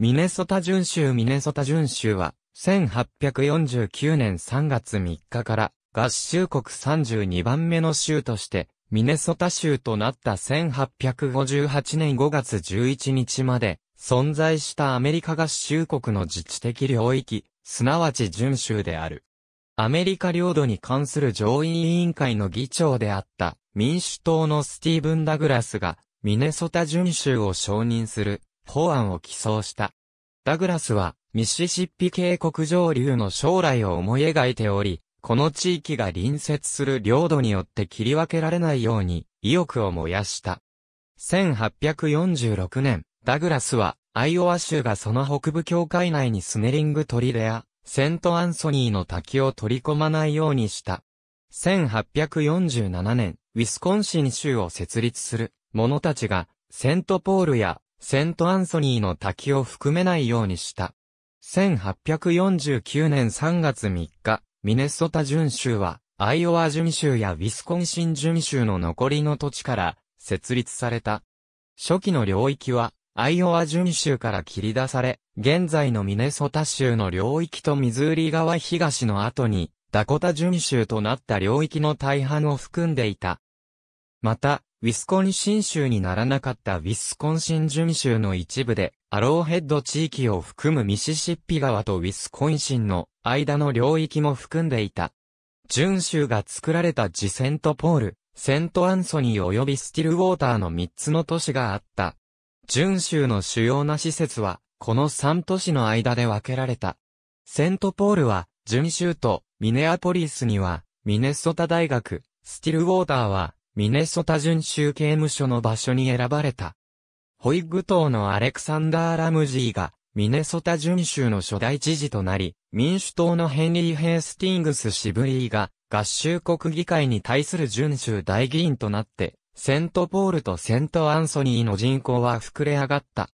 ミネソタ巡州ミネソタ巡州は、1849年3月3日から合衆国32番目の州として、ミネソタ州となった1858年5月11日まで存在したアメリカ合衆国の自治的領域、すなわち巡州である。アメリカ領土に関する上院委員会の議長であった民主党のスティーブン・ダグラスがミネソタ巡州を承認する法案を起草した。ダグラスは、ミシシッピ渓谷上流の将来を思い描いており、この地域が隣接する領土によって切り分けられないように、意欲を燃やした。1846年、ダグラスは、アイオワ州がその北部境界内にスネリングトリレア、セントアンソニーの滝を取り込まないようにした。1847年、ウィスコンシン州を設立する者たちが、セントポールやセントアンソニーの滝を含めないようにした。1849年3月3日、ミネソタ準州は、アイオワ準州やウィスコンシン準州の残りの土地から設立された。初期の領域は、アイオワ準州から切り出され、現在のミネソタ州の領域とミズーリ川東の後に、ダコタ準州となった領域の大半を含んでいた。また、ウィスコンシン州にならなかったウィスコンシン準州の一部で、アローヘッド地域を含むミシシッピ川とウィスコンシンの間の領域も含んでいた。準州が作られたジセントポール、セントアンソニー及びスティルウォーターの3つの都市があった。準州の主要な施設は、この3都市の間で分けられた。セントポールは、準州とミネアポリスには、ミネソタ大学、スティルウォーターは、ミネソタ準州刑務所の場所に選ばれた。ホイッグ党のアレクサンダー・ラムジーが、ミネソタ準州の初代知事となり、民主党のヘンリー・ヘイスティングス・シブリーが、合衆国議会に対する準州大議員となって、セントポールとセントアンソニーの人口は膨れ上がった。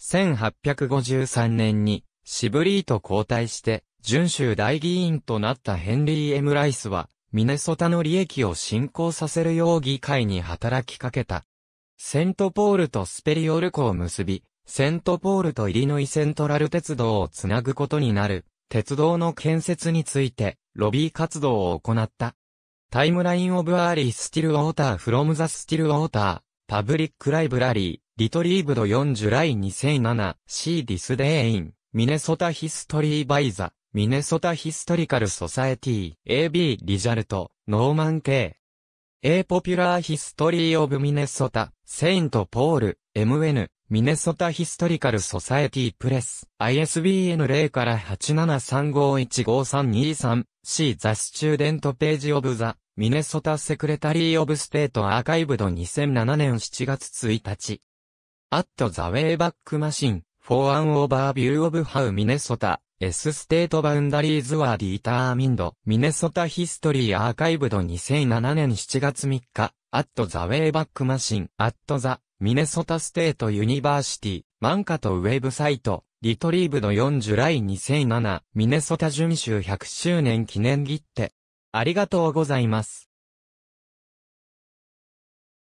1853年に、シブリーと交代して、準州大議員となったヘンリー・エム・ライスは、ミネソタの利益を進行させるよう議会に働きかけた。セントポールとスペリオル湖を結び、セントポールとイリノイセントラル鉄道をつなぐことになる、鉄道の建設について、ロビー活動を行った。タイムラインオブアーリースティルウォーターフロムザスティルウォーター、パブリックライブラリー、リトリーブド4ジュライ2007、シーディスデーイン、ミネソタヒストリーバイザ。ミネソタ・ヒストリカル・ソサエティ、AB・ リジャルト、ノーマン・ K。A Popular History of Minnesota, Saint Paul, MN, Minnesota Historical Society Press, ISBN 0から873515323 C The Student Page of the Minnesota Secretary of State Archived 2007年7月1日 At the Wayback Machine for an Overview of How Minnesota S ステートバウンダリーズワーディーターミンド、ミネソタヒストリーアーカイブド2007年7月3日、アットザウェイバックマシン、アットザ、ミネソタステートユニバーシティ、マンカとウェブサイト、リトリーブド4ジュライ2007、ミネソタ準州100周年記念切手。ありがとうございます。